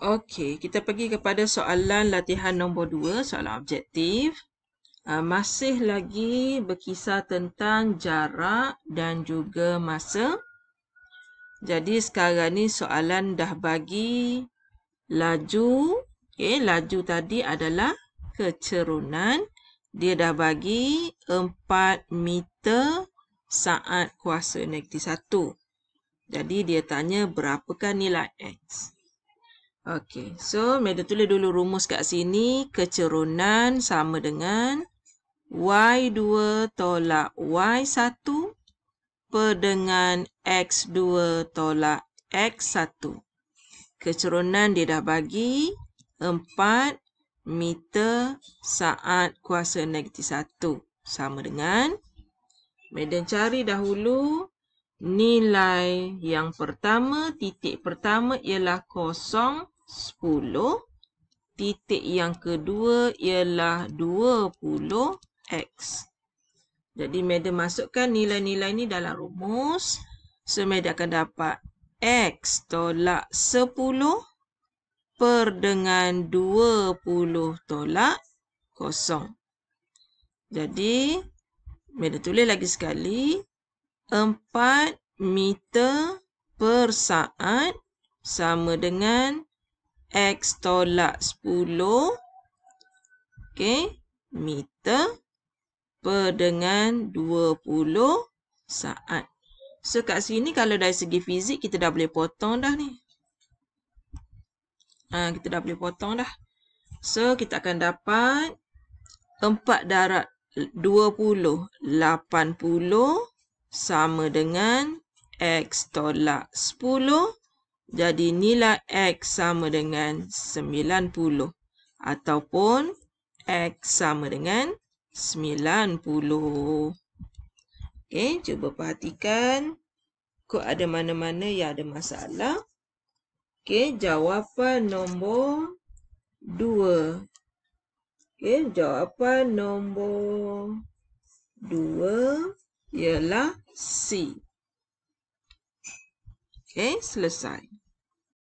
Okey, kita pergi kepada soalan latihan nombor 2, soalan objektif. Uh, masih lagi berkisar tentang jarak dan juga masa. Jadi sekarang ni soalan dah bagi laju. Okey, laju tadi adalah kecerunan. Dia dah bagi 4 meter saat kuasa negatif 1. Jadi dia tanya berapakah nilai X. Okey, so Meda tulis dulu rumus kat sini. Kecerunan sama dengan Y2 tolak Y1 per dengan X2 tolak X1. Kecerunan dia dah bagi 4 meter saat kuasa negatif 1. Sama dengan Meda cari dahulu nilai yang pertama, titik pertama ialah kosong. 10. Titik yang kedua ialah 20x. Jadi, Madam masukkan nilai-nilai ni dalam rumus. So, Madam akan dapat x tolak 10 per dengan 20 tolak kosong. Jadi, Madam tulis lagi sekali. 4 meter per saat sama dengan 0.4. X tolak 10 okay, meter per dengan 20 saat. So kat sini kalau dari segi fizik kita dah boleh potong dah ni. Ha, kita dah boleh potong dah. So kita akan dapat 4 darat 20, 80 sama dengan X tolak 10 jadi nilai X sama dengan 90 ataupun X sama dengan 90. Okey, cuba perhatikan. Kok ada mana-mana yang ada masalah. Okey, jawapan nombor 2. Okey, jawapan nombor 2 ialah C. Okey, selesai.